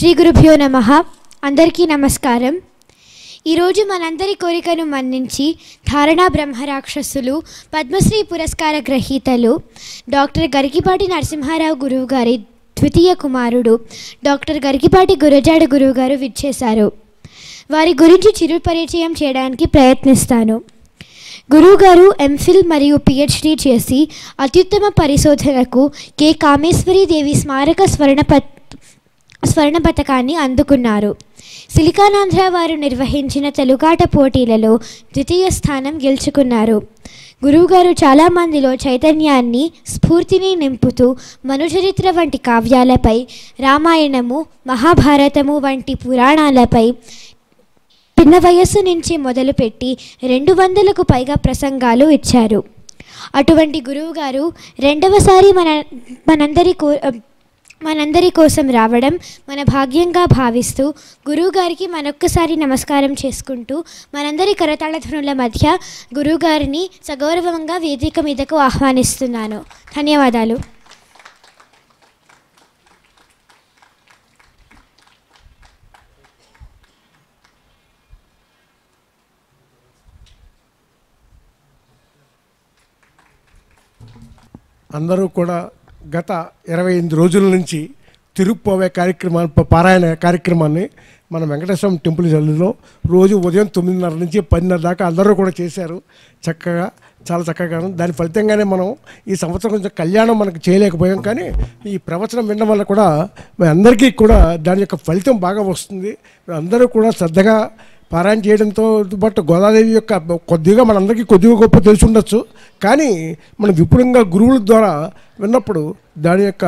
శ్రీ గురుభ్యో నమ అందరికీ నమస్కారం ఈరోజు మనందరి కోరికను మన్నించి ధారణా బ్రహ్మరాక్షసులు పద్మశ్రీ పురస్కార గ్రహీతలు డాక్టర్ గరికిపాటి నరసింహారావు గురువు గారి ద్వితీయ కుమారుడు డాక్టర్ గరికిపాటి గురజాడ గురువు గారు విచ్చేశారు వారి గురించి చిరు పరిచయం చేయడానికి ప్రయత్నిస్తాను గురువుగారు ఎంఫిల్ మరియు పిహెచ్డి చేసి అత్యుత్తమ పరిశోధనకు కె కామేశ్వరీదేవి స్మారక స్వర్ణ స్వర్ణ పథకాన్ని అందుకున్నారు సిలికానాంధ్ర వారు నిర్వహించిన తెలుగాట పోటీలలో ద్వితీయ స్థానం గెలుచుకున్నారు గురువుగారు చాలామందిలో చైతన్యాన్ని స్ఫూర్తిని నింపుతూ మనుచరిత్ర వంటి కావ్యాలపై రామాయణము మహాభారతము వంటి పురాణాలపై చిన్న వయస్సు నుంచి మొదలుపెట్టి రెండు వందలకు పైగా ప్రసంగాలు ఇచ్చారు అటువంటి గురువుగారు రెండవసారి మన మనందరి కో మనందరి కోసం రావడం మన భాగ్యంగా భావిస్తూ గురువుగారికి మనొక్కసారి నమస్కారం చేసుకుంటూ మనందరి కరతాళధ్వనుల మధ్య గురువుగారిని సగౌరవంగా వేదిక మీదకు ఆహ్వానిస్తున్నాను ధన్యవాదాలు అందరూ కూడా గత ఇరవై ఎనిమిది రోజుల నుంచి తిరుగుపోవే కార్యక్రమాన్ని పారాయణ కార్యక్రమాన్ని మన వెంకటేశ్వరం టెంపుల్ జల్లులో రోజు ఉదయం తొమ్మిదిన్నర నుంచి పదిన్నర దాకా అందరూ కూడా చేశారు చక్కగా చాలా చక్కగా దాని ఫలితంగానే మనం ఈ సంవత్సరం కొంచెం కళ్యాణం మనకు చేయలేకపోయాం కానీ ఈ ప్రవచనం వినడం వల్ల కూడా అందరికీ కూడా దాని యొక్క ఫలితం బాగా వస్తుంది అందరూ కూడా శ్రద్ధగా పారాయణ చేయడంతో బట్ గోదాదేవి యొక్క కొద్దిగా మనందరికీ కొద్దిగా గొప్ప తెలిసి ఉండొచ్చు కానీ మనం విపులంగా గురువుల ద్వారా విన్నప్పుడు దాని యొక్క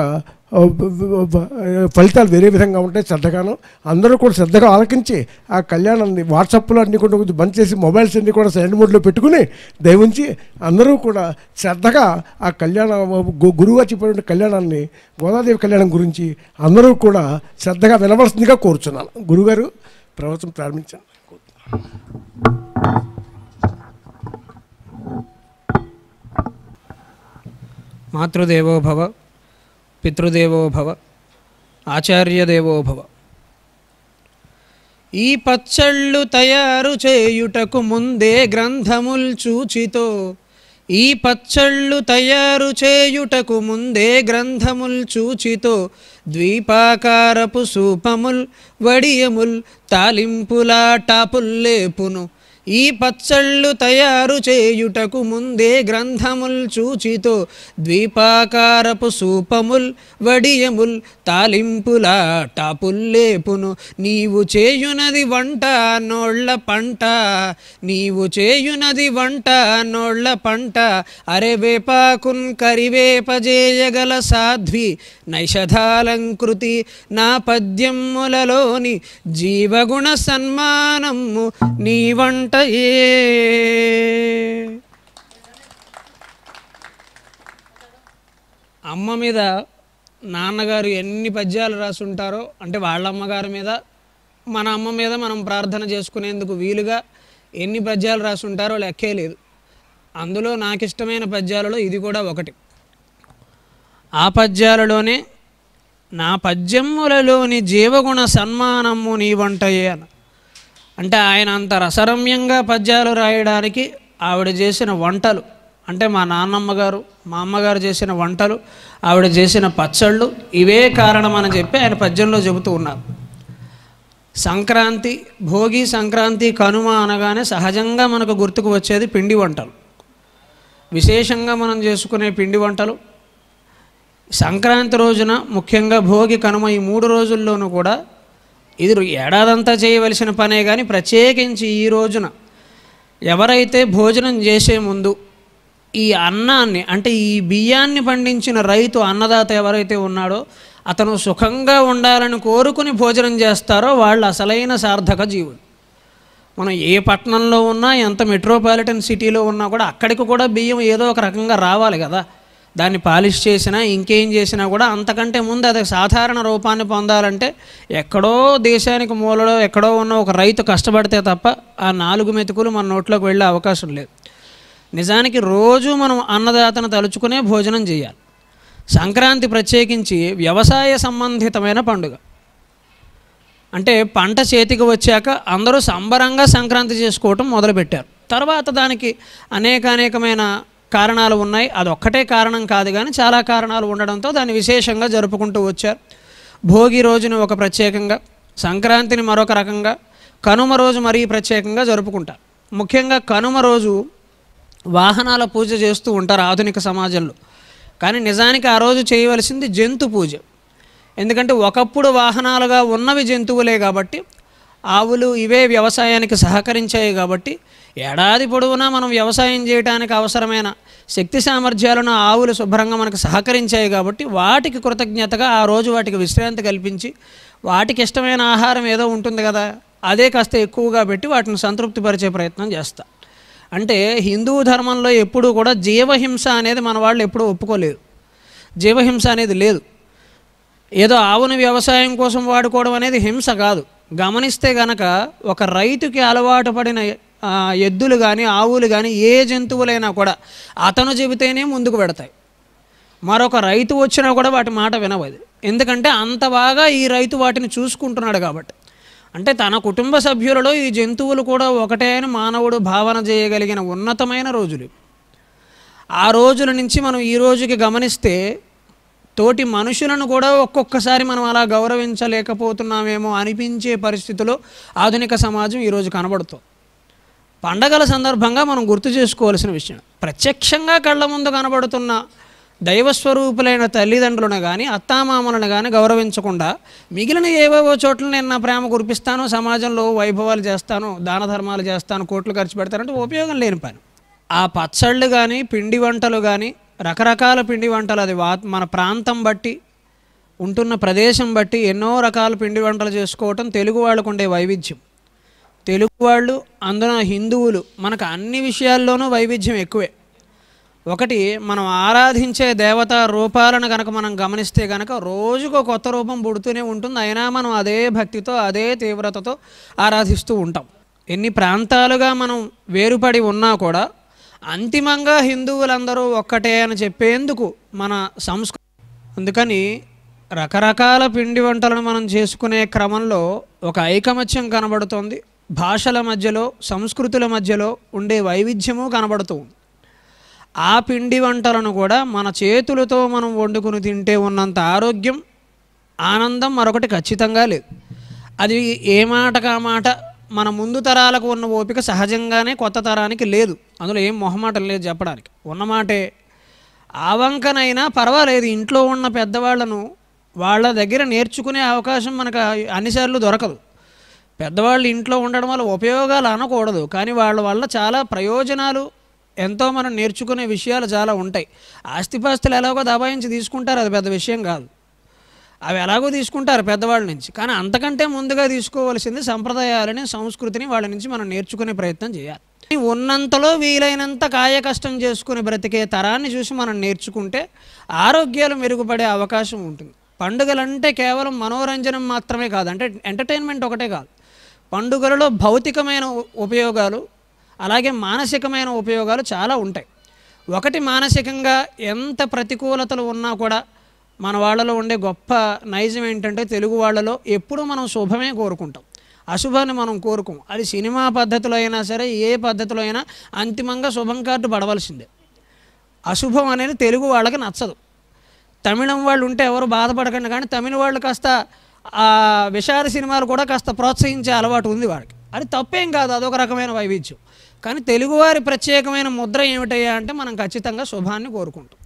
ఫలితాలు వేరే విధంగా ఉంటాయి శ్రద్ధగాను అందరూ కూడా శ్రద్ధగా ఆలకించి ఆ కళ్యాణాన్ని వాట్సాప్లో అన్ని కూడా కొంచెం బంద్ చేసి మొబైల్స్ అన్ని కూడా సైలెంట్ మోడ్లో పెట్టుకుని దయవుంచి అందరూ కూడా శ్రద్ధగా ఆ కళ్యాణ గురువుగా చెప్పినటువంటి కళ్యాణాన్ని గోదాదేవి కళ్యాణం గురించి అందరూ కూడా శ్రద్ధగా వినవలసిందిగా కోరుచున్నాను గురుగారు ప్రవచనం ప్రారంభించాను మాతృదేవోభవ పితృదేవోభవ ఆచార్యదేవోభవ ఈ పచ్చళ్ళు తయారు చేయుటకు ముందే గ్రంథముల్ చూచితో ఈ పచ్చళ్ళు తయారు చేయుటకు ముందే గ్రంథముల్ చూచితో ద్వీపాకారపు సూపముల్ వడియముల్ తాలింపులాటాపుల్లేపును ఈ పచ్చళ్ళు తయారు చేయుటకు ముందే గ్రంథముల్ చూచితో ద్వీపాకారపు సూపముల్ వడియముల్ తాలింపుల టాపుల్లేపును నీవు చేయునది వంట నోళ్ళ పంట నీవు చేయునది వంట నోళ్ళ పంట అరెవేపాకున్ కరివేపజేయగల సాధ్వి నైషధాలంకృతి నా పద్యములలోని జీవగుణ సన్మానము నీ వంట ఉంటాయి అమ్మ మీద నాన్నగారు ఎన్ని పద్యాలు రాసుంటారో అంటే వాళ్ళ అమ్మగారి మీద మన అమ్మ మీద మనం ప్రార్థన చేసుకునేందుకు వీలుగా ఎన్ని పద్యాలు రాసుంటారో లెక్కే లేదు అందులో నాకు ఇష్టమైన పద్యాలలో ఇది కూడా ఒకటి ఆ పద్యాలలోనే నా పద్యములలోని జీవగుణ సన్మానము నీ వంటయే అని అంటే ఆయన అంత రసరమ్యంగా పద్యాలు రాయడానికి ఆవిడ చేసిన వంటలు అంటే మా నాన్నమ్మ గారు మా అమ్మగారు చేసిన వంటలు ఆవిడ చేసిన పచ్చళ్ళు ఇవే కారణం అని చెప్పి ఆయన పద్యంలో చెబుతూ ఉన్నారు సంక్రాంతి భోగి సంక్రాంతి కనుమ అనగానే సహజంగా మనకు గుర్తుకు వచ్చేది పిండి వంటలు విశేషంగా మనం చేసుకునే పిండి వంటలు సంక్రాంతి రోజున ముఖ్యంగా భోగి కనుమ ఈ మూడు రోజుల్లోనూ కూడా ఇది ఏడాదంతా చేయవలసిన పనే కానీ ప్రత్యేకించి ఈ రోజున ఎవరైతే భోజనం చేసే ముందు ఈ అన్నాన్ని అంటే ఈ బియ్యాన్ని పండించిన రైతు అన్నదాత ఎవరైతే ఉన్నాడో అతను సుఖంగా ఉండాలని కోరుకుని భోజనం చేస్తారో వాళ్ళు అసలైన సార్థక జీవుడు మనం ఏ పట్టణంలో ఉన్నా ఎంత మెట్రోపాలిటన్ సిటీలో ఉన్నా కూడా అక్కడికి కూడా బియ్యం ఏదో ఒక రకంగా రావాలి కదా దాన్ని పాలిష్ చేసినా ఇంకేం చేసినా కూడా అంతకంటే ముందు అది సాధారణ రూపాన్ని పొందాలంటే ఎక్కడో దేశానికి మూలలో ఎక్కడో ఉన్న ఒక రైతు కష్టపడితే తప్ప ఆ నాలుగు మెతుకులు మన నోట్లోకి వెళ్ళే అవకాశం లేదు నిజానికి రోజు మనం అన్నదాతను తలుచుకునే భోజనం చేయాలి సంక్రాంతి ప్రత్యేకించి వ్యవసాయ సంబంధితమైన పండుగ అంటే పంట చేతికి వచ్చాక అందరూ సంబరంగా సంక్రాంతి చేసుకోవటం మొదలుపెట్టారు తర్వాత దానికి అనేక అనేకమైన కారణాలు ఉన్నాయి అదొక్కటే కారణం కాదు కానీ చాలా కారణాలు ఉండడంతో దాన్ని విశేషంగా జరుపుకుంటూ వచ్చారు భోగి రోజును ఒక ప్రత్యేకంగా సంక్రాంతిని మరొక రకంగా కనుమ రోజు మరీ ప్రత్యేకంగా జరుపుకుంటారు ముఖ్యంగా కనుమ రోజు వాహనాల పూజ చేస్తూ ఉంటారు ఆధునిక సమాజంలో కానీ నిజానికి ఆ రోజు చేయవలసింది జంతు పూజ ఎందుకంటే ఒకప్పుడు వాహనాలుగా ఉన్నవి జంతువులే కాబట్టి ఆవులు ఇవే వ్యవసాయానికి సహకరించాయి కాబట్టి ఏడాది పొడవునా మనం వ్యవసాయం చేయడానికి అవసరమైన శక్తి సామర్థ్యాలను ఆవులు శుభ్రంగా మనకు సహకరించాయి కాబట్టి వాటికి కృతజ్ఞతగా ఆ రోజు వాటికి విశ్రాంతి కల్పించి వాటికి ఇష్టమైన ఆహారం ఏదో ఉంటుంది కదా అదే కాస్త ఎక్కువగా పెట్టి వాటిని సంతృప్తిపరిచే ప్రయత్నం చేస్తా అంటే హిందూ ధర్మంలో ఎప్పుడూ కూడా జీవహింస అనేది మన వాళ్ళు ఎప్పుడూ ఒప్పుకోలేదు జీవహింస అనేది లేదు ఏదో ఆవును వ్యవసాయం కోసం వాడుకోవడం అనేది హింస కాదు గమనిస్తే గనక ఒక రైతుకి అలవాటు పడిన ఎద్దులు కానీ ఆవులు కానీ ఏ జంతువులైనా కూడా అతను చెబితేనే ముందుకు పెడతాయి మరొక రైతు వచ్చినా కూడా వాటి మాట వినవదు ఎందుకంటే అంత బాగా ఈ రైతు వాటిని చూసుకుంటున్నాడు కాబట్టి అంటే తన కుటుంబ సభ్యులలో ఈ జంతువులు కూడా ఒకటే అని మానవుడు భావన చేయగలిగిన ఉన్నతమైన రోజులు ఆ రోజుల నుంచి మనం ఈ రోజుకి గమనిస్తే తోటి మనుషులను కూడా ఒక్కొక్కసారి మనం అలా గౌరవించలేకపోతున్నామేమో అనిపించే పరిస్థితిలో ఆధునిక సమాజం ఈరోజు కనబడుతుంది పండగల సందర్భంగా మనం గుర్తు చేసుకోవాల్సిన విషయం ప్రత్యక్షంగా కళ్ళ ముందు కనబడుతున్న దైవస్వరూపులైన తల్లిదండ్రులను కానీ అత్తామామలను కానీ గౌరవించకుండా మిగిలిన ఏవేవో చోట్ల నేను నా ప్రేమ కురిపిస్తాను సమాజంలో వైభవాలు చేస్తాను దాన ధర్మాలు చేస్తాను కోట్లు ఖర్చు పెడతానంటే ఉపయోగం లేని పని ఆ పచ్చళ్ళు కానీ పిండి వంటలు కానీ రకరకాల పిండి వంటలు అది వా మన ప్రాంతం బట్టి ఉంటున్న ప్రదేశం బట్టి ఎన్నో రకాల పిండి వంటలు చేసుకోవటం తెలుగు వాళ్ళకు ఉండే వైవిధ్యం తెలుగు వాళ్ళు అందున హిందువులు మనకు అన్ని విషయాల్లోనూ వైవిధ్యం ఎక్కువే ఒకటి మనం ఆరాధించే దేవతా రూపాలను కనుక మనం గమనిస్తే కనుక రోజుకు కొత్త రూపం పుడుతూనే ఉంటుంది అయినా మనం అదే భక్తితో అదే తీవ్రతతో ఆరాధిస్తూ ఉంటాం ఎన్ని ప్రాంతాలుగా మనం వేరుపడి ఉన్నా కూడా అంతిమంగా హిందువులందరూ ఒక్కటే అని చెప్పేందుకు మన సంస్కృతి అందుకని రకరకాల పిండి వంటలను మనం చేసుకునే క్రమంలో ఒక ఐకమత్యం కనబడుతోంది భాషల మధ్యలో సంస్కృతుల మధ్యలో ఉండే వైవిధ్యము కనబడుతూ ఉంది ఆ పిండి వంటలను కూడా మన చేతులతో మనం వండుకుని తింటే ఉన్నంత ఆరోగ్యం ఆనందం మరొకటి ఖచ్చితంగా లేదు అది ఏ మాటకా మాట మన ముందు తరాలకు ఉన్న ఓపిక సహజంగానే కొత్త తరానికి లేదు అందులో ఏం మొహమాటం లేదు చెప్పడానికి ఉన్నమాటే ఆవంకనైనా పర్వాలేదు ఇంట్లో ఉన్న పెద్దవాళ్లను వాళ్ళ దగ్గర నేర్చుకునే అవకాశం మనకు అన్నిసార్లు దొరకదు పెద్దవాళ్ళు ఇంట్లో ఉండడం వల్ల ఉపయోగాలు అనకూడదు కానీ వాళ్ళ వల్ల చాలా ప్రయోజనాలు ఎంతో మనం నేర్చుకునే విషయాలు చాలా ఉంటాయి ఆస్తిపాస్తులు ఎలాగో దబాయించి తీసుకుంటారు అది పెద్ద విషయం కాదు అవి ఎలాగో తీసుకుంటారు పెద్దవాళ్ళ నుంచి కానీ అంతకంటే ముందుగా తీసుకోవాల్సింది సంప్రదాయాలని సంస్కృతిని వాళ్ళ నుంచి మనం నేర్చుకునే ప్రయత్నం చేయాలి ఉన్నంతలో వీలైనంత కాయ కష్టం చేసుకుని బ్రతికే తరాన్ని చూసి మనం నేర్చుకుంటే ఆరోగ్యాలు మెరుగుపడే అవకాశం ఉంటుంది పండుగలంటే కేవలం మనోరంజనం మాత్రమే కాదు అంటే ఎంటర్టైన్మెంట్ ఒకటే కాదు పండుగలలో భౌతికమైన ఉపయోగాలు అలాగే మానసికమైన ఉపయోగాలు చాలా ఉంటాయి ఒకటి మానసికంగా ఎంత ప్రతికూలతలు ఉన్నా కూడా మన వాళ్ళలో ఉండే గొప్ప నైజం ఏంటంటే తెలుగు వాళ్ళలో ఎప్పుడూ మనం శుభమే కోరుకుంటాం అశుభాన్ని మనం కోరుకోం అది సినిమా పద్ధతిలో అయినా సరే ఏ పద్ధతిలో అయినా అంతిమంగా శుభం కార్డు పడవలసిందే అశుభం అనేది తెలుగు వాళ్ళకి నచ్చదు తమిళం వాళ్ళు ఉంటే ఎవరు బాధపడకండి కానీ తమిళ వాళ్ళు కాస్త ఆ విషాద సినిమాలు కూడా కాస్త ప్రోత్సహించే అలవాటు ఉంది వాడికి అది తప్పేం కాదు అదొక రకమైన వైవిధ్యం కానీ తెలుగువారి ప్రత్యేకమైన ముద్ర ఏమిటయ్యా అంటే మనం ఖచ్చితంగా శుభాన్ని కోరుకుంటాం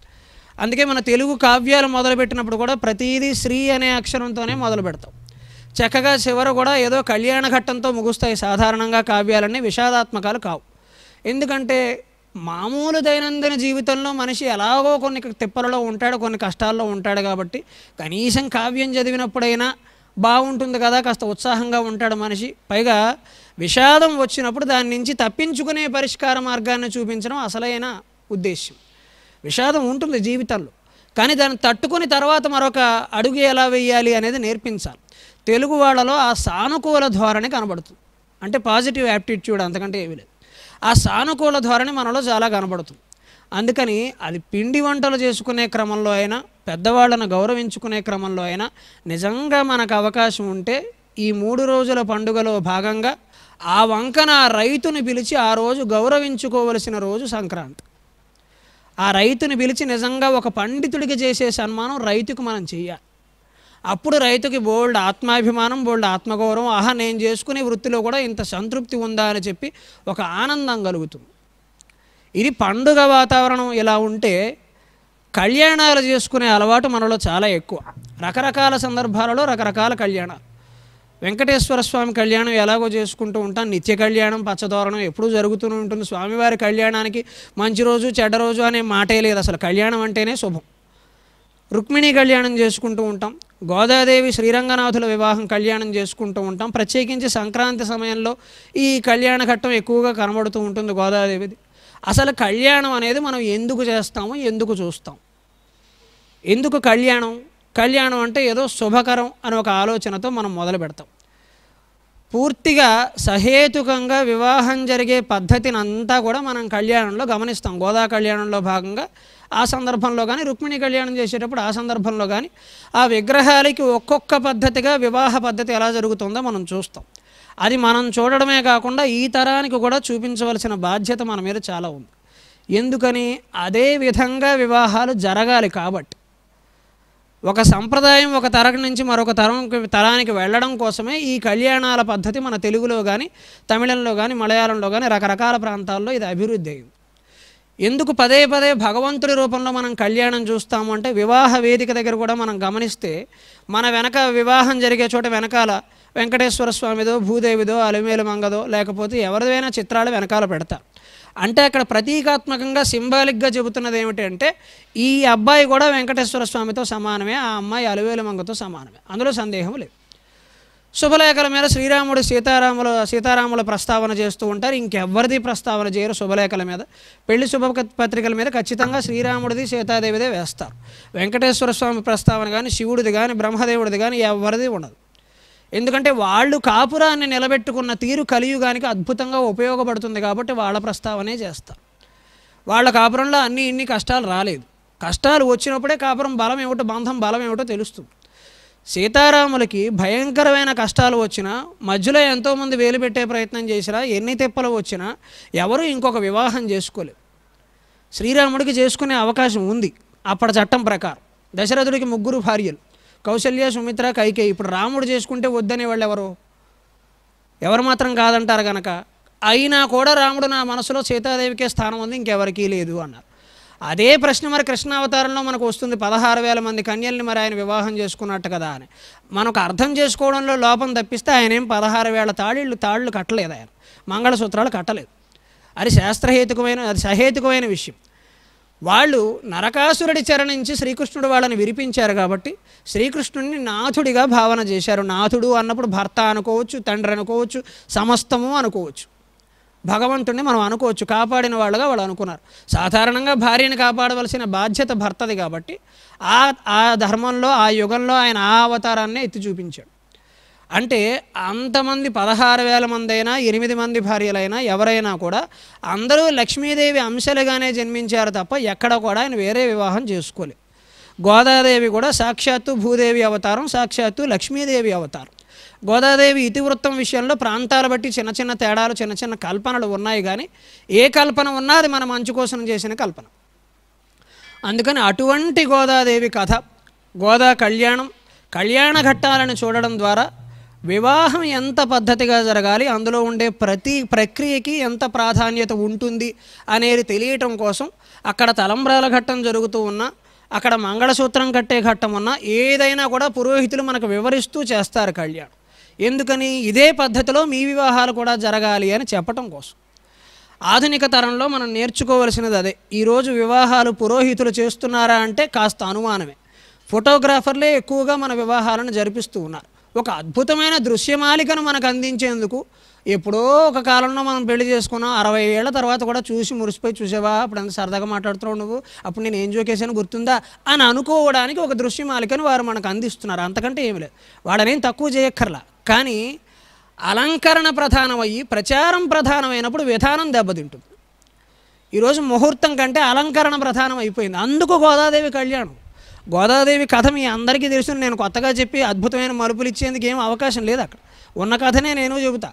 అందుకే మన తెలుగు కావ్యాలు మొదలుపెట్టినప్పుడు కూడా ప్రతీదీ శ్రీ అనే అక్షరంతోనే మొదలు పెడతాం చక్కగా చివర కూడా ఏదో కళ్యాణ ఘట్టంతో ముగుస్తాయి సాధారణంగా కావ్యాలన్నీ విషాదాత్మకాలు కావు ఎందుకంటే మామూలు దైనందిన జీవితంలో మనిషి ఎలాగో కొన్ని తిప్పలలో ఉంటాడు కొన్ని కష్టాల్లో ఉంటాడు కాబట్టి కనీసం కావ్యం చదివినప్పుడైనా బాగుంటుంది కదా కాస్త ఉత్సాహంగా ఉంటాడు మనిషి పైగా విషాదం వచ్చినప్పుడు దాని నుంచి తప్పించుకునే పరిష్కార మార్గాన్ని చూపించడం అసలైన ఉద్దేశ్యం విషాదం ఉంటుంది జీవితంలో కానీ దాన్ని తట్టుకుని తర్వాత మరొక అడుగు ఎలా వేయాలి అనేది నేర్పించాలి తెలుగు వాళ్ళలో ఆ సానుకూల ధోరణి కనబడుతుంది అంటే పాజిటివ్ యాప్టిట్యూడ్ అంతకంటే ఏమీ లేదు ఆ సానుకూల ధోరణి మనలో చాలా కనబడుతుంది అందుకని అది పిండి వంటలు చేసుకునే క్రమంలో అయినా పెద్దవాళ్ళను గౌరవించుకునే క్రమంలో అయినా నిజంగా మనకు అవకాశం ఉంటే ఈ మూడు రోజుల పండుగలో భాగంగా ఆ వంకన రైతుని పిలిచి ఆ రోజు గౌరవించుకోవలసిన రోజు సంక్రాంతి ఆ రైతుని పిలిచి నిజంగా ఒక పండితుడికి చేసే సన్మానం రైతుకు మనం చేయాలి అప్పుడు రైతుకి బోల్డ్ ఆత్మాభిమానం బోల్డ్ ఆత్మగౌరవం ఆహా నేను చేసుకునే వృత్తిలో కూడా ఇంత సంతృప్తి ఉందా అని చెప్పి ఒక ఆనందం కలుగుతుంది ఇది పండుగ వాతావరణం ఇలా ఉంటే కళ్యాణాలు చేసుకునే అలవాటు మనలో చాలా ఎక్కువ రకరకాల సందర్భాలలో రకరకాల కళ్యాణాలు వెంకటేశ్వర స్వామి కళ్యాణం ఎలాగో చేసుకుంటూ ఉంటాం నిత్య కళ్యాణం పచ్చదోరణం ఎప్పుడూ జరుగుతూనే ఉంటుంది స్వామివారి కళ్యాణానికి మంచి రోజు చెడ్డ రోజు అనే మాటే లేదు అసలు కళ్యాణం అంటేనే శుభం రుక్మిణి కళ్యాణం చేసుకుంటూ ఉంటాం గోదాదేవి శ్రీరంగనాథుల వివాహం కళ్యాణం చేసుకుంటూ ఉంటాం ప్రత్యేకించి సంక్రాంతి సమయంలో ఈ కళ్యాణ ఘట్టం ఎక్కువగా కనబడుతూ ఉంటుంది గోదాదేవిది అసలు కళ్యాణం అనేది మనం ఎందుకు చేస్తాము ఎందుకు చూస్తాం ఎందుకు కళ్యాణం కళ్యాణం అంటే ఏదో శుభకరం అని ఒక ఆలోచనతో మనం మొదలు పెడతాం పూర్తిగా సహేతుకంగా వివాహం జరిగే పద్ధతిని అంతా కూడా మనం కళ్యాణంలో గమనిస్తాం గోదా కళ్యాణంలో భాగంగా ఆ సందర్భంలో కానీ రుక్మిణి కళ్యాణం చేసేటప్పుడు ఆ సందర్భంలో కానీ ఆ విగ్రహాలకి ఒక్కొక్క పద్ధతిగా వివాహ పద్ధతి ఎలా జరుగుతుందో మనం చూస్తాం అది మనం చూడడమే కాకుండా ఈ తరానికి కూడా చూపించవలసిన బాధ్యత మన మీద చాలా ఉంది ఎందుకని అదే విధంగా వివాహాలు జరగాలి కాబట్టి ఒక సంప్రదాయం ఒక తరం నుంచి మరొక తరం తరానికి వెళ్ళడం కోసమే ఈ కళ్యాణాల పద్ధతి మన తెలుగులో కానీ తమిళంలో కానీ మలయాళంలో కానీ రకరకాల ప్రాంతాల్లో ఇది అభివృద్ధి అయింది ఎందుకు పదే పదే భగవంతుడి రూపంలో మనం కళ్యాణం చూస్తాము అంటే వివాహ వేదిక దగ్గర కూడా మనం గమనిస్తే మన వెనక వివాహం జరిగే చోట వెనకాల వెంకటేశ్వర స్వామిదో భూదేవిదో అలమేలు మంగదో లేకపోతే ఎవరిదైనా చిత్రాలు వెనకాల పెడతారు అంటే అక్కడ ప్రతీకాత్మకంగా సింబాలిక్గా చెబుతున్నది ఏమిటంటే ఈ అబ్బాయి కూడా వెంకటేశ్వర స్వామితో సమానమే ఆ అమ్మాయి అలవేలు మంగతో సమానమే అందులో సందేహం లేదు శుభలేఖల మీద శ్రీరాముడు సీతారాముల సీతారాముల ప్రస్తావన చేస్తూ ఉంటారు ఇంకెవ్వరిది ప్రస్తావన చేయరు శుభలేఖల మీద పెళ్లి శుభ పత్రికల మీద ఖచ్చితంగా శ్రీరాముడిది సీతాదేవిదే వేస్తారు వెంకటేశ్వర స్వామి ప్రస్తావన కానీ శివుడిది కానీ బ్రహ్మదేవుడిది కానీ ఎవరిది ఉండదు ఎందుకంటే వాళ్ళు కాపురాన్ని నిలబెట్టుకున్న తీరు కలియుగానికి అద్భుతంగా ఉపయోగపడుతుంది కాబట్టి వాళ్ళ ప్రస్తావనే చేస్తారు వాళ్ళ కాపురంలో అన్ని ఇన్ని కష్టాలు రాలేదు కష్టాలు వచ్చినప్పుడే కాపురం బలం ఏమిటో బంధం బలం ఏమిటో తెలుస్తుంది సీతారాములకి భయంకరమైన కష్టాలు వచ్చినా మధ్యలో ఎంతోమంది వేలు పెట్టే ప్రయత్నం చేసినా ఎన్ని తిప్పలు వచ్చినా ఎవరు ఇంకొక వివాహం చేసుకోలేదు శ్రీరాముడికి చేసుకునే అవకాశం ఉంది అప్పటి చట్టం ప్రకారం దశరథుడికి ముగ్గురు భార్యలు కౌశల్య సుమిత్ర కైకే ఇప్పుడు రాముడు చేసుకుంటే వద్దనే వాళ్ళు ఎవరు ఎవరు మాత్రం కాదంటారు కనుక అయినా కూడా రాముడు నా మనసులో సీతాదేవికే స్థానం ఉంది ఇంకెవరికీ లేదు అన్నారు అదే ప్రశ్న మరి కృష్ణావతారంలో మనకు వస్తుంది పదహారు వేల మంది కన్యల్ని మరి ఆయన వివాహం చేసుకున్నట్టు కదా అని మనకు అర్థం చేసుకోవడంలో లోపం తప్పిస్తే ఆయన ఏం పదహారు వేల తాళిళ్ళు తాళ్ళు కట్టలేదు ఆయన మంగళసూత్రాలు కట్టలేదు అది శాస్త్రహేతుకమైన అది సహేతుకమైన విషయం వాళ్ళు నరకాసురుడి చరణించి శ్రీకృష్ణుడు వాళ్ళని విరిపించారు కాబట్టి శ్రీకృష్ణుడిని నాథుడిగా భావన చేశారు నాథుడు అన్నప్పుడు భర్త అనుకోవచ్చు తండ్రి అనుకోవచ్చు సమస్తము అనుకోవచ్చు భగవంతుడిని మనం అనుకోవచ్చు కాపాడిన వాళ్ళుగా వాళ్ళు అనుకున్నారు సాధారణంగా భార్యని కాపాడవలసిన బాధ్యత భర్తది కాబట్టి ఆ ఆ ధర్మంలో ఆ యుగంలో ఆయన ఆ అవతారాన్నే ఎత్తి చూపించాడు అంటే అంతమంది పదహారు వేల మంది అయినా ఎనిమిది మంది భార్యలైనా ఎవరైనా కూడా అందరూ లక్ష్మీదేవి అంశలుగానే జన్మించారు తప్ప ఎక్కడ కూడా ఆయన వేరే వివాహం చేసుకోలేదు గోదాదేవి కూడా సాక్షాత్తు భూదేవి అవతారం సాక్షాత్తు లక్ష్మీదేవి అవతారం గోదాదేవి ఇతివృత్తం విషయంలో ప్రాంతాల బట్టి చిన్న చిన్న తేడాలు చిన్న చిన్న కల్పనలు ఉన్నాయి కానీ ఏ కల్పన ఉన్నా అది మనం మంచు కోసం చేసిన కల్పన అందుకని అటువంటి గోదాదేవి కథ గోదా కళ్యాణం కళ్యాణ ఘట్టాలను చూడడం ద్వారా వివాహం ఎంత పద్ధతిగా జరగాలి అందులో ఉండే ప్రతి ప్రక్రియకి ఎంత ప్రాధాన్యత ఉంటుంది అనేది తెలియటం కోసం అక్కడ తలంబ్రాల ఘట్టం జరుగుతూ ఉన్న అక్కడ మంగళసూత్రం కట్టే ఘట్టం ఉన్న ఏదైనా కూడా పురోహితులు మనకు వివరిస్తూ చేస్తారు కళ్యాణం ఎందుకని ఇదే పద్ధతిలో మీ వివాహాలు కూడా జరగాలి అని చెప్పటం కోసం ఆధునిక తరంలో మనం నేర్చుకోవలసినది అదే ఈరోజు వివాహాలు పురోహితులు చేస్తున్నారా అంటే కాస్త అనుమానమే ఫోటోగ్రాఫర్లే ఎక్కువగా మన వివాహాలను జరిపిస్తూ ఉన్నారు ఒక అద్భుతమైన దృశ్యమాలికను మనకు అందించేందుకు ఎప్పుడో ఒక కాలంలో మనం పెళ్లి చేసుకున్నాం అరవై ఏళ్ళ తర్వాత కూడా చూసి మురిసిపోయి చూసేవా అప్పుడు ఎంత సరదాగా మాట్లాడుతున్నావు నువ్వు అప్పుడు నేను ఏం జోకేశాను గుర్తుందా అని అనుకోవడానికి ఒక దృశ్యమాలికను వారు మనకు అందిస్తున్నారు అంతకంటే ఏమి లేదు వాళ్ళనేం తక్కువ చేయక్కర్లా కానీ అలంకరణ ప్రధానమయ్యి ప్రచారం ప్రధానమైనప్పుడు విధానం దెబ్బతింటుంది ఈరోజు ముహూర్తం కంటే అలంకరణ ప్రధానం అయిపోయింది అందుకు గోదాదేవి కళ్యాణం గోదాదేవి కథ మీ అందరికీ తెలుసు నేను కొత్తగా చెప్పి అద్భుతమైన మలుపులు ఇచ్చేందుకు ఏం అవకాశం లేదు అక్కడ ఉన్న కథనే నేను చెబుతా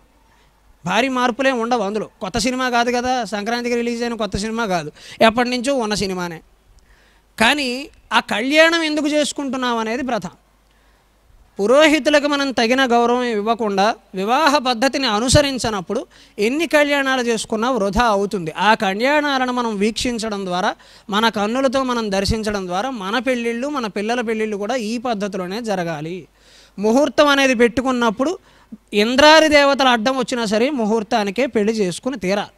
భారీ మార్పులే ఉండవు అందులో కొత్త సినిమా కాదు కదా సంక్రాంతికి రిలీజ్ అయిన కొత్త సినిమా కాదు ఎప్పటి నుంచో ఉన్న సినిమానే కానీ ఆ కళ్యాణం ఎందుకు చేసుకుంటున్నాం అనేది ప్రథ పురోహితులకు మనం తగిన గౌరవం ఇవ్వకుండా వివాహ పద్ధతిని అనుసరించినప్పుడు ఎన్ని కళ్యాణాలు చేసుకున్నా వృధా అవుతుంది ఆ కళ్యాణాలను మనం వీక్షించడం ద్వారా మన కన్నులతో మనం దర్శించడం ద్వారా మన పెళ్ళిళ్ళు మన పిల్లల పెళ్ళిళ్ళు కూడా ఈ పద్ధతిలోనే జరగాలి ముహూర్తం అనేది పెట్టుకున్నప్పుడు ఇంద్రాది దేవతల అడ్డం వచ్చినా సరే ముహూర్తానికే పెళ్లి చేసుకుని తీరాలి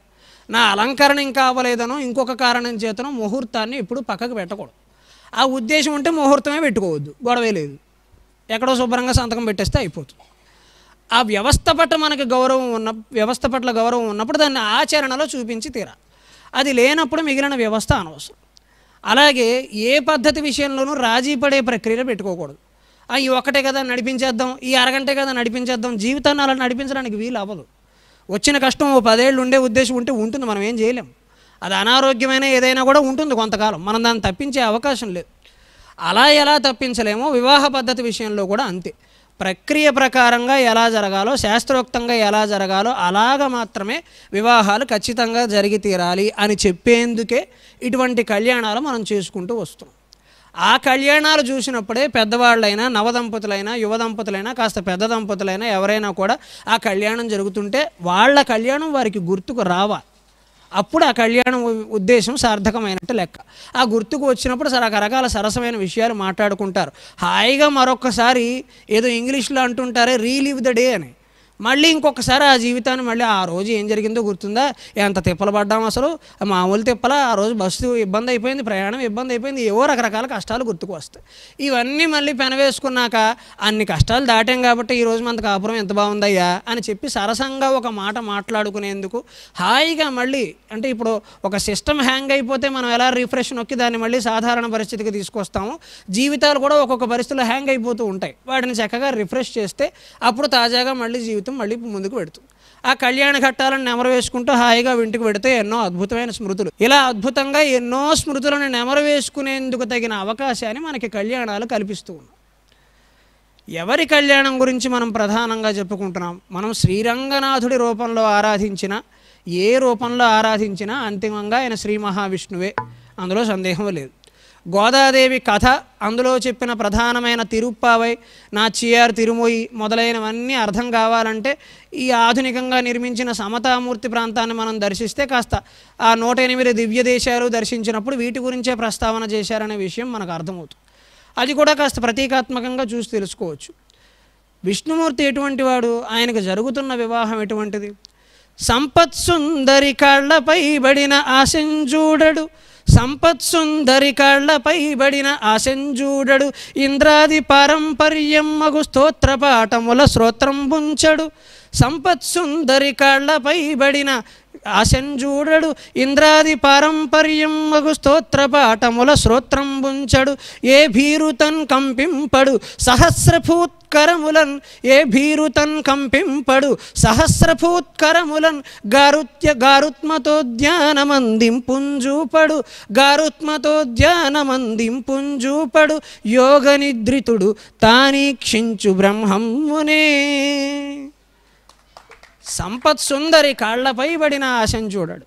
నా అలంకరణ ఇంకా అవ్వలేదనో ఇంకొక కారణం చేతనో ముహూర్తాన్ని ఇప్పుడు పక్కకు పెట్టకూడదు ఆ ఉద్దేశం ఉంటే ముహూర్తమే పెట్టుకోవద్దు గొడవే లేదు ఎక్కడో శుభ్రంగా సంతకం పెట్టేస్తే అయిపోతుంది ఆ వ్యవస్థ పట్ల మనకి గౌరవం ఉన్న వ్యవస్థ పట్ల గౌరవం ఉన్నప్పుడు దాన్ని ఆచరణలో చూపించి తీరా అది లేనప్పుడు మిగిలిన వ్యవస్థ అనవసరం అలాగే ఏ పద్ధతి విషయంలోనూ రాజీ పడే ప్రక్రియలు పెట్టుకోకూడదు ఈ ఒక్కటే కదా నడిపించేద్దాం ఈ అరగంటే కదా నడిపించేద్దాం జీవితాన్ని అలా నడిపించడానికి వీలు అవ్వదు వచ్చిన కష్టం ఓ పదేళ్ళు ఉండే ఉద్దేశం ఉంటే ఉంటుంది మనం ఏం చేయలేం అది అనారోగ్యమైన ఏదైనా కూడా ఉంటుంది కొంతకాలం మనం దాన్ని తప్పించే అవకాశం లేదు అలా ఎలా తప్పించలేమో వివాహ పద్ధతి విషయంలో కూడా అంతే ప్రక్రియ ప్రకారంగా ఎలా జరగాలో శాస్త్రోక్తంగా ఎలా జరగాలో అలాగ మాత్రమే వివాహాలు ఖచ్చితంగా జరిగి తీరాలి అని చెప్పేందుకే ఇటువంటి కళ్యాణాలు మనం చేసుకుంటూ వస్తున్నాం ఆ కళ్యాణాలు చూసినప్పుడే పెద్దవాళ్ళైనా నవదంపతులైనా యువ దంపతులైనా కాస్త పెద్ద దంపతులైనా ఎవరైనా కూడా ఆ కళ్యాణం జరుగుతుంటే వాళ్ళ కళ్యాణం వారికి గుర్తుకు రావా అప్పుడు ఆ కళ్యాణం ఉద్దేశం సార్థకమైనట్టు లెక్క ఆ గుర్తుకు వచ్చినప్పుడు రకరకాల సరసమైన విషయాలు మాట్లాడుకుంటారు హాయిగా మరొక్కసారి ఏదో ఇంగ్లీష్లో అంటుంటారే రీలీవ్ ద డే అని మళ్ళీ ఇంకొకసారి ఆ జీవితాన్ని మళ్ళీ ఆ రోజు ఏం జరిగిందో గుర్తుందా ఎంత తిప్పలు పడ్డాము అసలు మామూలు తిప్పల ఆ రోజు బస్సు ఇబ్బంది అయిపోయింది ప్రయాణం ఇబ్బంది అయిపోయింది ఏవో రకరకాల కష్టాలు గుర్తుకు వస్తాయి ఇవన్నీ మళ్ళీ పెనవేసుకున్నాక అన్ని కష్టాలు దాటాం కాబట్టి ఈరోజు మన కాపురం ఎంత బాగుందయ్యా అని చెప్పి సరసంగా ఒక మాట మాట్లాడుకునేందుకు హాయిగా మళ్ళీ అంటే ఇప్పుడు ఒక సిస్టమ్ హ్యాంగ్ అయిపోతే మనం ఎలా రిఫ్రెష్ నొక్కి దాన్ని మళ్ళీ సాధారణ పరిస్థితికి తీసుకొస్తాము జీవితాలు కూడా ఒక్కొక్క పరిస్థితిలో హ్యాంగ్ అయిపోతూ ఉంటాయి వాటిని చక్కగా రిఫ్రెష్ చేస్తే అప్పుడు తాజాగా మళ్ళీ జీవితం జీవితం మళ్ళీ ముందుకు పెడుతుంది ఆ కళ్యాణ ఘట్టాలను నెమరు వేసుకుంటూ హాయిగా వింటికి పెడితే ఎన్నో అద్భుతమైన స్మృతులు ఇలా అద్భుతంగా ఎన్నో స్మృతులను నెమరు వేసుకునేందుకు తగిన అవకాశాన్ని మనకి కళ్యాణాలు కల్పిస్తూ ఎవరి కళ్యాణం గురించి మనం ప్రధానంగా చెప్పుకుంటున్నాం మనం శ్రీరంగనాథుడి రూపంలో ఆరాధించిన ఏ రూపంలో ఆరాధించినా అంతిమంగా ఆయన శ్రీ మహావిష్ణువే అందులో సందేహం లేదు గోదాదేవి కథ అందులో చెప్పిన ప్రధానమైన తిరుప్పావై నా నాచియార్ తిరుమొయి మొదలైనవన్నీ అర్థం కావాలంటే ఈ ఆధునికంగా నిర్మించిన సమతామూర్తి ప్రాంతాన్ని మనం దర్శిస్తే కాస్త ఆ నూట ఎనిమిది దివ్య దేశాలు దర్శించినప్పుడు వీటి గురించే ప్రస్తావన చేశారనే విషయం మనకు అర్థమవుతుంది అది కూడా కాస్త ప్రతీకాత్మకంగా చూసి తెలుసుకోవచ్చు విష్ణుమూర్తి ఎటువంటి వాడు ఆయనకు జరుగుతున్న వివాహం ఎటువంటిది సంపత్ సుందరి కళ్ళపై బడిన ఆశం చూడడు సంపత్ కాళ్లపై బడిన ఆశంజూడడు ఇంద్రాది పారంపర్యం మగు పాఠముల శ్రోత్రం పుంచడు సంపత్ కాళ్లపై బడిన ఆశంజూడడు ఇంద్రాది పారంపర్యం మగు పాఠముల శ్రోత్రం బుంచడు ఏ భీరుతన్ కంపింపడు సహస్రభూత్కరములన్ ఏ భీరుతన్ కంపింపడు సహస్రభూత్కరములన్ గారుత్య గారుత్మతోద్యానమందింపుంజూపడు పుంజూపడు యోగనిద్రితుడు తానీక్షించు బ్రహ్మమునే సంపత్ సుందరి కాళ్లపై పడిన ఆశను చూడాడు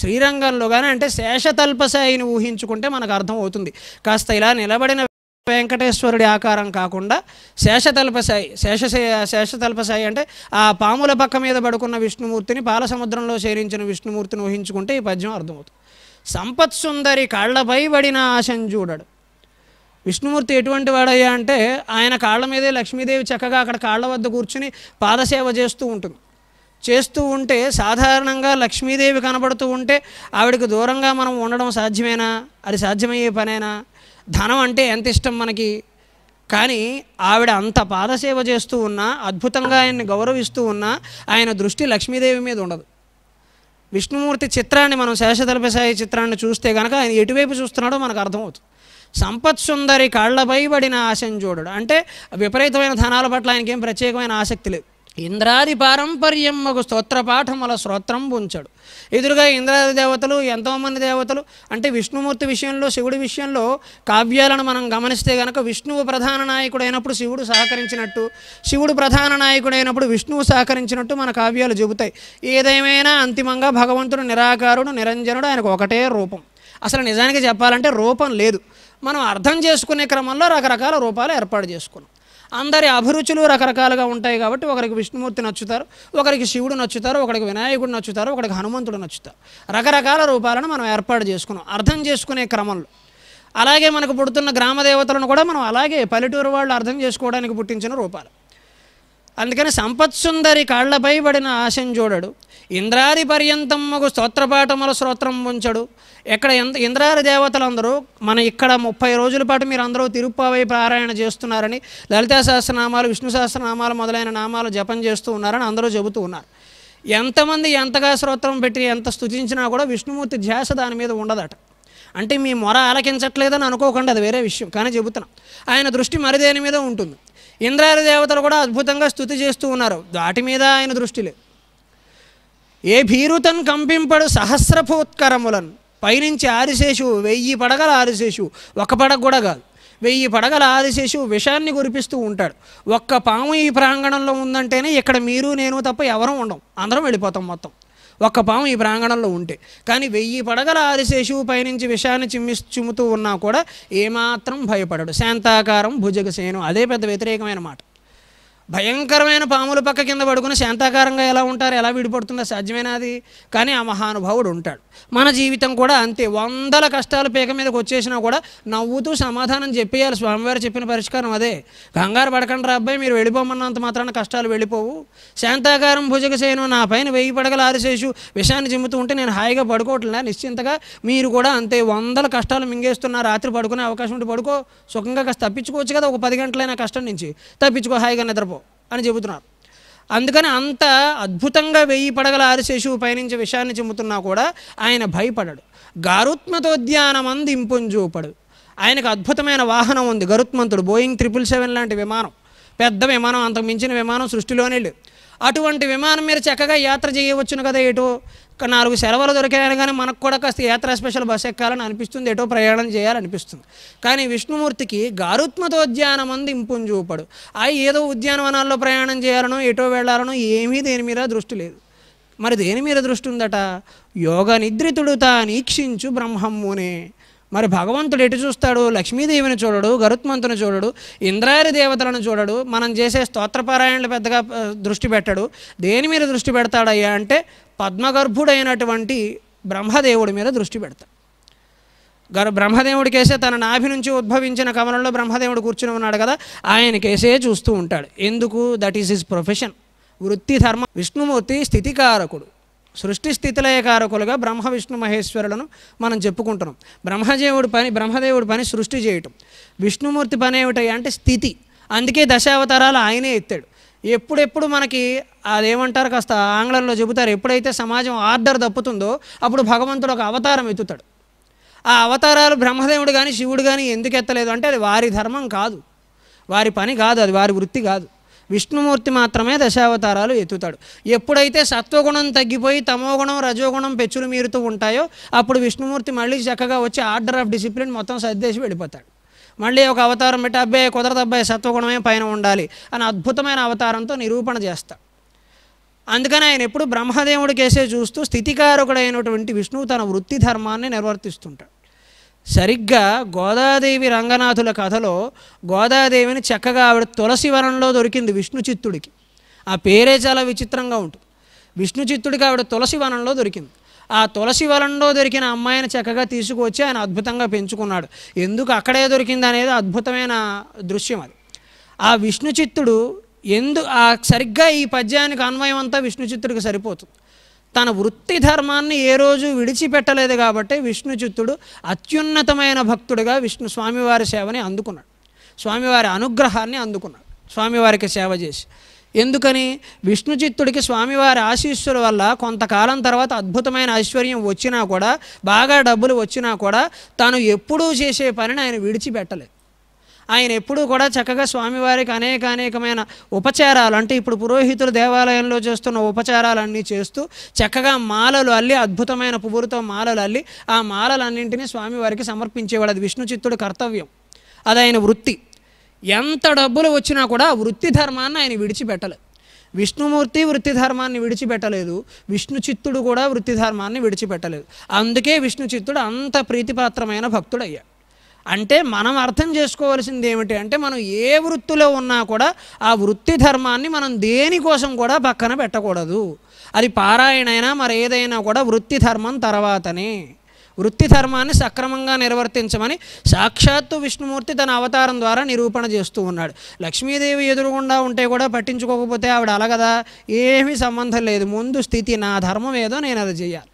శ్రీరంగంలో కానీ అంటే శేషతల్పశాయిని ఊహించుకుంటే మనకు అర్థం అవుతుంది కాస్త ఇలా నిలబడిన వెంకటేశ్వరుడి ఆకారం కాకుండా శేషతల్పశాయి శేష శేషతల్పశాయి అంటే ఆ పాముల పక్క మీద పడుకున్న విష్ణుమూర్తిని పాలసముద్రంలో చేరించిన విష్ణుమూర్తిని ఊహించుకుంటే ఈ పద్యం అర్థమవుతుంది సంపత్ సుందరి కాళ్లపై పడిన ఆశం చూడడు విష్ణుమూర్తి ఎటువంటి వాడయ్యా అంటే ఆయన కాళ్ళ మీదే లక్ష్మీదేవి చక్కగా అక్కడ కాళ్ళ వద్ద కూర్చుని పాదసేవ చేస్తూ ఉంటుంది చేస్తూ ఉంటే సాధారణంగా లక్ష్మీదేవి కనబడుతూ ఉంటే ఆవిడకి దూరంగా మనం ఉండడం సాధ్యమేనా అది సాధ్యమయ్యే పనేనా ధనం అంటే ఎంత ఇష్టం మనకి కానీ ఆవిడ అంత పాదసేవ చేస్తూ ఉన్నా అద్భుతంగా ఆయన్ని గౌరవిస్తూ ఉన్నా ఆయన దృష్టి లక్ష్మీదేవి మీద ఉండదు విష్ణుమూర్తి చిత్రాన్ని మనం శేషతలపసాయి చిత్రాన్ని చూస్తే కనుక ఆయన ఎటువైపు చూస్తున్నాడో మనకు అర్థమవుతుంది సంపత్ సుందరి కాళ్లపై పడిన ఆశని చూడడు అంటే విపరీతమైన ధనాల పట్ల ఆయనకేం ప్రత్యేకమైన ఆసక్తి లేదు ఇంద్రాది పారంపర్యం స్తోత్రపాఠం అలా శ్రోత్రం ఉంచాడు ఎదురుగా ఇంద్రాది దేవతలు ఎంతోమంది దేవతలు అంటే విష్ణుమూర్తి విషయంలో శివుడి విషయంలో కావ్యాలను మనం గమనిస్తే గనక విష్ణువు ప్రధాన నాయకుడైనప్పుడు శివుడు సహకరించినట్టు శివుడు ప్రధాన నాయకుడైనప్పుడు విష్ణువు సహకరించినట్టు మన కావ్యాలు చెబుతాయి ఏదేమైనా అంతిమంగా భగవంతుడు నిరాకారుడు నిరంజనుడు ఆయనకు ఒకటే రూపం అసలు నిజానికి చెప్పాలంటే రూపం లేదు మనం అర్థం చేసుకునే క్రమంలో రకరకాల రూపాలు ఏర్పాటు చేసుకున్నాం అందరి అభిరుచులు రకరకాలుగా ఉంటాయి కాబట్టి ఒకరికి విష్ణుమూర్తి నచ్చుతారు ఒకరికి శివుడు నచ్చుతారు ఒకరికి వినాయకుడు నచ్చుతారు ఒకరికి హనుమంతుడు నచ్చుతారు రకరకాల రూపాలను మనం ఏర్పాటు చేసుకున్నాం అర్థం చేసుకునే క్రమంలో అలాగే మనకు పుడుతున్న గ్రామ దేవతలను కూడా మనం అలాగే పల్లెటూరు వాళ్ళు అర్థం చేసుకోవడానికి పుట్టించిన రూపాలు అందుకని సంపత్ సుందరి కాళ్లపై పడిన ఆశం చూడడు ఇంద్రాది పర్యంతమ్మకు స్తోత్రపాఠముల స్తోత్రం ఉంచడు ఎక్కడ ఎంత ఇంద్రారి దేవతలందరూ మన ఇక్కడ ముప్పై రోజుల పాటు మీరు అందరూ తిరుప్పావై పారాయణ చేస్తున్నారని లలితా సహస్రనామాలు విష్ణు సహస్రనామాలు మొదలైన నామాలు జపం చేస్తూ ఉన్నారని అందరూ చెబుతూ ఉన్నారు ఎంతమంది ఎంతగా స్తోత్రం పెట్టి ఎంత స్థుతించినా కూడా విష్ణుమూర్తి ధ్యాస దాని మీద ఉండదట అంటే మీ మొర ఆలకించట్లేదని అనుకోకండి అది వేరే విషయం కానీ చెబుతున్నాం ఆయన దృష్టి మరిదేని మీద ఉంటుంది ఇంద్రాది దేవతలు కూడా అద్భుతంగా స్థుతి చేస్తూ ఉన్నారు వాటి మీద ఆయన దృష్టిలే ఏ భీరుతన్ కంపింపడు సహస్రపోత్కరములను పైనుంచి ఆరిశేషు వెయ్యి పడగల ఆరిశేషు ఒక పడగ కూడా కాదు వెయ్యి పడగల ఆదిశేషు విషాన్ని కురిపిస్తూ ఉంటాడు ఒక్క పాము ఈ ప్రాంగణంలో ఉందంటేనే ఇక్కడ మీరు నేను తప్ప ఎవరూ ఉండం అందరం వెళ్ళిపోతాం మొత్తం ఒక్క పాము ఈ ప్రాంగణంలో ఉంటే కానీ వెయ్యి పడగల ఆరిశేషువు పైనుంచి విషాన్ని చిమ్మి చిమ్ముతూ ఉన్నా కూడా ఏమాత్రం భయపడడు శాంతాకారం భుజగసేను అదే పెద్ద వ్యతిరేకమైన మాట భయంకరమైన పాముల పక్క కింద పడుకుని శాంతాకారంగా ఎలా ఉంటారు ఎలా విడిపడుతుందో సాధ్యమైనది కానీ ఆ మహానుభావుడు ఉంటాడు మన జీవితం కూడా అంతే వందల కష్టాలు పీక మీదకి వచ్చేసినా కూడా నవ్వుతూ సమాధానం చెప్పేయాలి స్వామివారు చెప్పిన పరిష్కారం అదే కంగారు పడకండి రా అబ్బాయి మీరు వెళ్ళిపోమన్నంత మాత్రాన కష్టాలు వెళ్ళిపోవు శాంతాకారం భుజక చేయను నా పైన వెయ్యి పడగలు ఆరిసేసు విషాన్ని చిమ్ముతూ ఉంటే నేను హాయిగా పడుకోవట్లే నిశ్చింతగా మీరు కూడా అంతే వందల కష్టాలు మింగేస్తున్న రాత్రి పడుకునే అవకాశం ఉంటే పడుకో సుఖంగా కాస్త తప్పించుకోవచ్చు కదా ఒక పది గంటలైన కష్టం నుంచి తప్పించుకో హాయిగా నిద్రపో అని చెబుతున్నారు అందుకని అంత అద్భుతంగా వెయ్యి పడగల ఆరిశేషువు పయనించే విషయాన్ని చెబుతున్నా కూడా ఆయన భయపడడు గారుత్మతోద్యానమంది ఇంపుంజూపడు ఆయనకు అద్భుతమైన వాహనం ఉంది గరుత్మంతుడు బోయింగ్ త్రిపుల్ సెవెన్ లాంటి విమానం పెద్ద విమానం అంతకు మించిన విమానం సృష్టిలోనే లేదు అటువంటి విమానం మీద చక్కగా యాత్ర చేయవచ్చును కదా ఎటు ఒక నాలుగు సెలవులు దొరికాయని కానీ మనకు కూడా కాస్త యాత్ర స్పెషల్ బస్ ఎక్కాలని అనిపిస్తుంది ఎటో ప్రయాణం చేయాలనిపిస్తుంది కానీ విష్ణుమూర్తికి ఇంపుని చూపడు ఆ ఏదో ఉద్యానవనాల్లో ప్రయాణం చేయాలనో ఎటో వెళ్ళాలనో ఏమీ దేని మీద దృష్టి లేదు మరి దేని మీద దృష్టి ఉందట యోగ నిద్రితుడు తా నీక్షించు బ్రహ్మమ్మునే మరి భగవంతుడు ఎటు చూస్తాడు లక్ష్మీదేవిని చూడడు గరుత్మంతుని చూడడు ఇంద్రాయరి దేవతలను చూడడు మనం చేసే స్తోత్రపారాయణలు పెద్దగా దృష్టి పెట్టడు దేని మీద దృష్టి పెడతాడయ్యా అంటే పద్మగర్భుడైనటువంటి బ్రహ్మదేవుడి మీద దృష్టి పెడతాడు గర్ బ్రహ్మదేవుడి కేసే తన నాభి నుంచి ఉద్భవించిన కమలంలో బ్రహ్మదేవుడు కూర్చుని ఉన్నాడు కదా ఆయన కేసే చూస్తూ ఉంటాడు ఎందుకు దట్ ఈస్ హిజ్ ప్రొఫెషన్ వృత్తి ధర్మ విష్ణుమూర్తి స్థితికారకుడు సృష్టి స్థితిలయ కారకులుగా బ్రహ్మ విష్ణు మహేశ్వరులను మనం చెప్పుకుంటున్నాం బ్రహ్మదేవుడి పని బ్రహ్మదేవుడి పని సృష్టి చేయటం విష్ణుమూర్తి పని ఏమిటయ్యా అంటే స్థితి అందుకే దశావతారాలు ఆయనే ఎత్తాడు ఎప్పుడెప్పుడు మనకి అదేమంటారు కాస్త ఆంగ్లంలో చెబుతారు ఎప్పుడైతే సమాజం ఆర్డర్ దప్పుతుందో అప్పుడు భగవంతుడు ఒక అవతారం ఎత్తుతాడు ఆ అవతారాలు బ్రహ్మదేవుడు కానీ శివుడు కానీ ఎందుకు ఎత్తలేదు అంటే అది వారి ధర్మం కాదు వారి పని కాదు అది వారి వృత్తి కాదు విష్ణుమూర్తి మాత్రమే దశావతారాలు ఎత్తుతాడు ఎప్పుడైతే సత్వగుణం తగ్గిపోయి తమోగుణం రజోగుణం పెచ్చులు మీరుతూ ఉంటాయో అప్పుడు విష్ణుమూర్తి మళ్ళీ చక్కగా వచ్చి ఆర్డర్ ఆఫ్ డిసిప్లిన్ మొత్తం సర్దేసి వెళ్ళిపోతాడు మళ్ళీ ఒక అవతారం పెట్టి అబ్బాయి కుదరత అబ్బాయి సత్వగుణమే పైన ఉండాలి అని అద్భుతమైన అవతారంతో నిరూపణ చేస్తా అందుకని ఆయన ఎప్పుడు బ్రహ్మదేవుడి కేసే చూస్తూ స్థితికారకుడైనటువంటి విష్ణువు తన వృత్తి ధర్మాన్ని నిర్వర్తిస్తుంటాడు సరిగ్గా గోదాదేవి రంగనాథుల కథలో గోదాదేవిని చక్కగా ఆవిడ తులసి వనంలో దొరికింది విష్ణు చిత్తుడికి ఆ పేరే చాలా విచిత్రంగా ఉంటుంది విష్ణు చిత్తుడికి ఆవిడ వనంలో దొరికింది ఆ తులసి వలంలో దొరికిన అమ్మాయిని చక్కగా తీసుకువచ్చి ఆయన అద్భుతంగా పెంచుకున్నాడు ఎందుకు అక్కడే దొరికింది అనేది అద్భుతమైన దృశ్యం అది ఆ విష్ణు చిత్తుడు ఎందు ఆ సరిగ్గా ఈ పద్యానికి అన్వయం అంతా విష్ణు చిత్తుడికి సరిపోతుంది తన వృత్తి ధర్మాన్ని ఏ రోజు విడిచిపెట్టలేదు కాబట్టి విష్ణు చిత్తుడు అత్యున్నతమైన భక్తుడిగా విష్ణు స్వామివారి సేవని అందుకున్నాడు స్వామివారి అనుగ్రహాన్ని అందుకున్నాడు స్వామివారికి సేవ చేసి ఎందుకని విష్ణుచిత్తుడికి స్వామివారి ఆశీస్సుల వల్ల కొంతకాలం తర్వాత అద్భుతమైన ఐశ్వర్యం వచ్చినా కూడా బాగా డబ్బులు వచ్చినా కూడా తాను ఎప్పుడూ చేసే పనిని ఆయన విడిచిపెట్టలేదు ఆయన ఎప్పుడూ కూడా చక్కగా స్వామివారికి అనేక అనేకమైన ఉపచారాలు అంటే ఇప్పుడు పురోహితులు దేవాలయంలో చేస్తున్న ఉపచారాలన్నీ చేస్తూ చక్కగా మాలలు అల్లి అద్భుతమైన పువ్వులతో మాలలు అల్లి ఆ మాలలన్నింటినీ స్వామివారికి సమర్పించేవాడు అది విష్ణుచిత్తుడి కర్తవ్యం అది ఆయన వృత్తి ఎంత డబ్బులు వచ్చినా కూడా వృత్తి ధర్మాన్ని ఆయన విడిచిపెట్టలేదు విష్ణుమూర్తి వృత్తి ధర్మాన్ని విడిచిపెట్టలేదు విష్ణు చిత్తుడు కూడా వృత్తి ధర్మాన్ని విడిచిపెట్టలేదు అందుకే విష్ణు చిత్తుడు అంత ప్రీతిపాత్రమైన భక్తుడయ్యా అంటే మనం అర్థం చేసుకోవాల్సింది ఏమిటి అంటే మనం ఏ వృత్తిలో ఉన్నా కూడా ఆ వృత్తి ధర్మాన్ని మనం దేనికోసం కూడా పక్కన పెట్టకూడదు అది పారాయణైనా మరి ఏదైనా కూడా వృత్తి ధర్మం తర్వాతనే వృత్తి ధర్మాన్ని సక్రమంగా నిర్వర్తించమని సాక్షాత్తు విష్ణుమూర్తి తన అవతారం ద్వారా నిరూపణ చేస్తూ ఉన్నాడు లక్ష్మీదేవి ఎదురుగుండా ఉంటే కూడా పట్టించుకోకపోతే ఆవిడ అలగదా ఏమీ సంబంధం లేదు ముందు స్థితి నా ధర్మం ఏదో నేను అది చేయాలి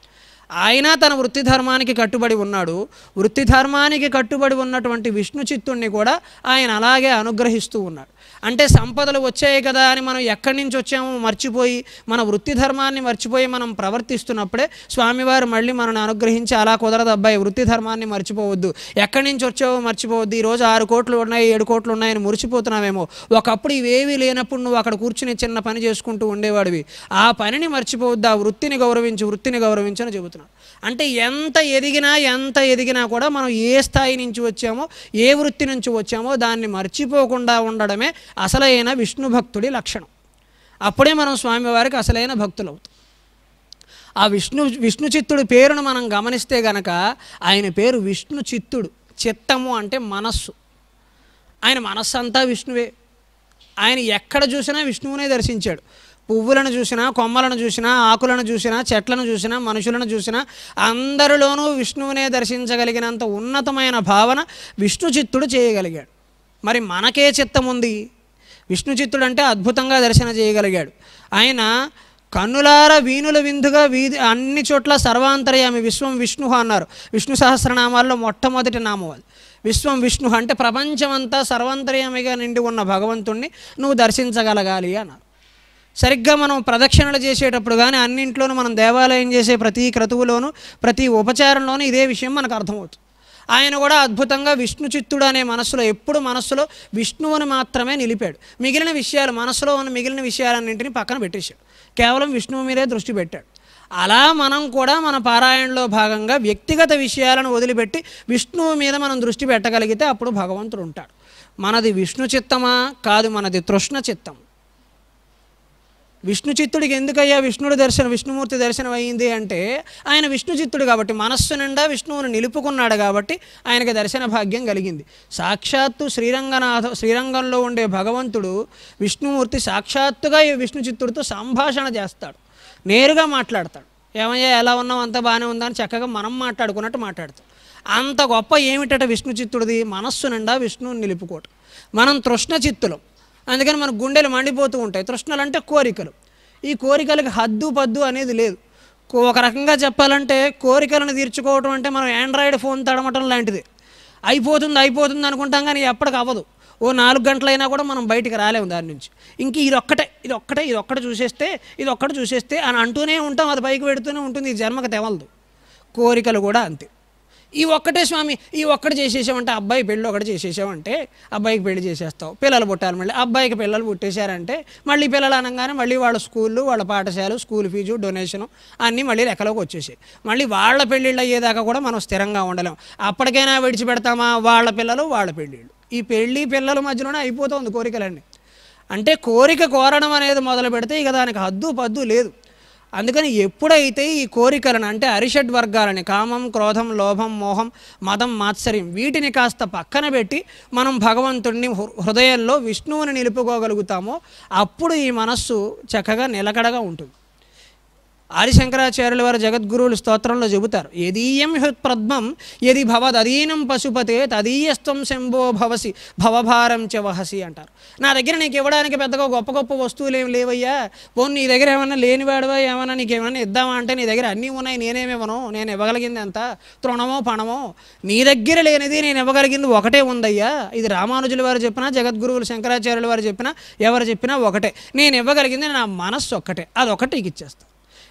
ఆయన తన వృత్తి ధర్మానికి కట్టుబడి ఉన్నాడు వృత్తి ధర్మానికి కట్టుబడి ఉన్నటువంటి విష్ణు చిత్తుణ్ణి కూడా ఆయన అలాగే అనుగ్రహిస్తూ ఉన్నాడు అంటే సంపదలు వచ్చాయి కదా అని మనం ఎక్కడి నుంచి వచ్చామో మర్చిపోయి మన వృత్తి ధర్మాన్ని మర్చిపోయి మనం ప్రవర్తిస్తున్నప్పుడే స్వామివారు మళ్ళీ మనని అనుగ్రహించి అలా కుదరదు అబ్బాయి వృత్తి ధర్మాన్ని మర్చిపోవద్దు ఎక్కడి నుంచి వచ్చావో మర్చిపోవద్దు ఈరోజు ఆరు కోట్లు ఉన్నాయి ఏడు కోట్లు ఉన్నాయని మురిసిపోతున్నావేమో ఒకప్పుడు ఇవేవి లేనప్పుడు నువ్వు అక్కడ కూర్చుని చిన్న పని చేసుకుంటూ ఉండేవాడివి ఆ పనిని మర్చిపోవద్దు ఆ వృత్తిని గౌరవించు వృత్తిని గౌరవించని చెబుతున్నాను అంటే ఎంత ఎదిగినా ఎంత ఎదిగినా కూడా మనం ఏ స్థాయి నుంచి వచ్చామో ఏ వృత్తి నుంచి వచ్చామో దాన్ని మర్చిపోకుండా ఉండడమే అసలైన విష్ణు భక్తుడి లక్షణం అప్పుడే మనం స్వామివారికి అసలైన భక్తులు అవుతాం ఆ విష్ణు విష్ణు చిత్తుడి పేరును మనం గమనిస్తే గనక ఆయన పేరు విష్ణు చిత్తుడు చిత్తము అంటే మనస్సు ఆయన మనస్సు అంతా విష్ణువే ఆయన ఎక్కడ చూసినా విష్ణువునే దర్శించాడు పువ్వులను చూసినా కొమ్మలను చూసినా ఆకులను చూసినా చెట్లను చూసినా మనుషులను చూసినా అందరిలోనూ విష్ణువునే దర్శించగలిగినంత ఉన్నతమైన భావన విష్ణు చిత్తుడు చేయగలిగాడు మరి మనకే చిత్తం ఉంది విష్ణు చిత్తుడు అంటే అద్భుతంగా దర్శన చేయగలిగాడు ఆయన కన్నులార వీణుల విందుగా వీధి అన్ని చోట్ల సర్వాంతర్యామి విశ్వం విష్ణు అన్నారు విష్ణు సహస్రనామాల్లో మొట్టమొదటి నామం అది విశ్వం విష్ణు అంటే ప్రపంచమంతా సర్వాంతర్యామిగా నిండి ఉన్న భగవంతుణ్ణి నువ్వు దర్శించగలగాలి అన్నారు సరిగ్గా మనం ప్రదక్షిణలు చేసేటప్పుడు కానీ అన్నింట్లోనూ మనం దేవాలయం చేసే ప్రతి క్రతువులోనూ ప్రతి ఉపచారంలోనూ ఇదే విషయం మనకు అర్థమవుతుంది ఆయన కూడా అద్భుతంగా విష్ణు చిత్తుడు అనే మనస్సులో ఎప్పుడు మనస్సులో విష్ణువుని మాత్రమే నిలిపాడు మిగిలిన విషయాలు మనసులో ఉన్న మిగిలిన విషయాలన్నింటినీ పక్కన పెట్టేశాడు కేవలం విష్ణువు మీదే దృష్టి పెట్టాడు అలా మనం కూడా మన పారాయణలో భాగంగా వ్యక్తిగత విషయాలను వదిలిపెట్టి విష్ణువు మీద మనం దృష్టి పెట్టగలిగితే అప్పుడు భగవంతుడు ఉంటాడు మనది విష్ణు చిత్తమా కాదు మనది తృష్ణ చిత్తం విష్ణు చిత్తుడికి ఎందుకయ్యా విష్ణుడు దర్శనం విష్ణుమూర్తి దర్శనం అయ్యింది అంటే ఆయన విష్ణు చిత్తుడు కాబట్టి మనస్సు నిండా విష్ణువును నిలుపుకున్నాడు కాబట్టి ఆయనకి దర్శన భాగ్యం కలిగింది సాక్షాత్తు శ్రీరంగనాథ శ్రీరంగంలో ఉండే భగవంతుడు విష్ణుమూర్తి సాక్షాత్తుగా ఈ విష్ణు చిత్తుడితో సంభాషణ చేస్తాడు నేరుగా మాట్లాడతాడు ఏమయ్యా ఎలా ఉన్నాం అంత బాగానే ఉందా అని చక్కగా మనం మాట్లాడుకున్నట్టు మాట్లాడతాం అంత గొప్ప ఏమిటట విష్ణు చిత్తుడిది మనస్సు నిండా విష్ణువుని నిలుపుకోవటం మనం తృష్ణ చిత్తులం అందుకని మన గుండెలు మండిపోతూ ఉంటాయి తృష్ణలు అంటే కోరికలు ఈ కోరికలకు హద్దు పద్దు అనేది లేదు ఒక రకంగా చెప్పాలంటే కోరికలను తీర్చుకోవటం అంటే మనం ఆండ్రాయిడ్ ఫోన్ తడమటం లాంటిది అయిపోతుంది అయిపోతుంది అనుకుంటాం కానీ ఎప్పటికి అవ్వదు ఓ నాలుగు గంటలైనా కూడా మనం బయటికి రాలేము దాని నుంచి ఇంక ఒక్కటే ఇది ఒక్కటే చూసేస్తే ఇది ఒక్కటే చూసేస్తే అని అంటూనే ఉంటాం అది పైకి పెడుతూనే ఉంటుంది ఈ జన్మకు తెవలదు కోరికలు కూడా అంతే ఈ ఒక్కటే స్వామి ఈ ఒక్కటి చేసేసామంటే అబ్బాయి పెళ్ళి ఒకటి చేసేసామంటే అబ్బాయికి పెళ్లి చేసేస్తావు పిల్లలు పుట్టాలి మళ్ళీ అబ్బాయికి పిల్లలు పుట్టేశారంటే మళ్ళీ పిల్లలు అనగానే మళ్ళీ వాళ్ళ స్కూళ్ళు వాళ్ళ పాఠశాల స్కూల్ ఫీజు డొనేషను అన్నీ మళ్ళీ లెక్కలోకి వచ్చేసాయి మళ్ళీ వాళ్ళ పెళ్ళిళ్ళు అయ్యేదాకా కూడా మనం స్థిరంగా ఉండలేం అప్పటికైనా విడిచిపెడతామా వాళ్ళ పిల్లలు వాళ్ళ పెళ్ళిళ్ళు ఈ పెళ్ళి పిల్లల మధ్యలోనే అయిపోతుంది కోరికలన్నీ అంటే కోరిక కోరడం అనేది మొదలు పెడితే ఇక దానికి హద్దు పద్దు లేదు అందుకని ఎప్పుడైతే ఈ కోరికలను అంటే అరిషడ్ వర్గాలని కామం క్రోధం లోభం మోహం మదం మాత్సర్యం వీటిని కాస్త పక్కన పెట్టి మనం భగవంతుడిని హృదయంలో విష్ణువుని నిలుపుకోగలుగుతామో అప్పుడు ఈ మనస్సు చక్కగా నిలకడగా ఉంటుంది ఆదిశంకరాచార్యుల వారు జగద్గురువులు స్తోత్రంలో చెబుతారు యదీయం హృత్ప్రద్మం యది భవదీనం పశుపతే తదీయస్వం శంభో భవసి భవభారం చ వహసి అంటారు నా దగ్గర నీకు ఇవ్వడానికి పెద్దగా గొప్ప గొప్ప వస్తువులు ఏమి లేవయ్యా పోను నీ దగ్గర ఏమైనా లేనివాడవా ఏమైనా ఏమైనా ఇద్దామా అంటే నీ దగ్గర అన్నీ ఉన్నాయి నేనేమివ్వను నేను ఇవ్వగలిగింది ఎంత తృణమో పణమో నీ దగ్గర లేనిది నేను ఇవ్వగలిగింది ఒకటే ఉందయ్యా ఇది రామానుజుల వారు చెప్పినా జగద్గురువులు శంకరాచార్యుల వారు చెప్పినా ఎవరు చెప్పినా ఒకటే నేను ఇవ్వగలిగింది నా మనస్సు ఒక్కటే అదొకటి నీకు ఇచ్చేస్తాను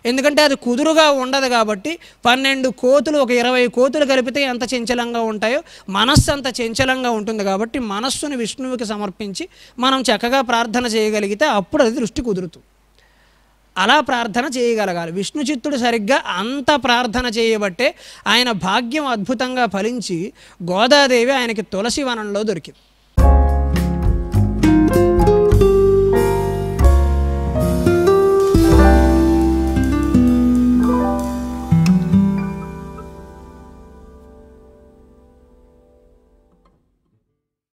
ఎందుకంటే అది కుదురుగా ఉండదు కాబట్టి పన్నెండు కోతులు ఒక ఇరవై కోతులు కలిపితే ఎంత చంచలంగా ఉంటాయో మనస్సు అంత చంచలంగా ఉంటుంది కాబట్టి మనస్సును విష్ణువుకి సమర్పించి మనం చక్కగా ప్రార్థన చేయగలిగితే అప్పుడు అది దృష్టి కుదురుతుంది అలా ప్రార్థన చేయగలగాలి విష్ణు చిత్తుడు సరిగ్గా అంత ప్రార్థన చేయబట్టే ఆయన భాగ్యం అద్భుతంగా ఫలించి గోదాదేవి ఆయనకి తులసి వనంలో దొరికింది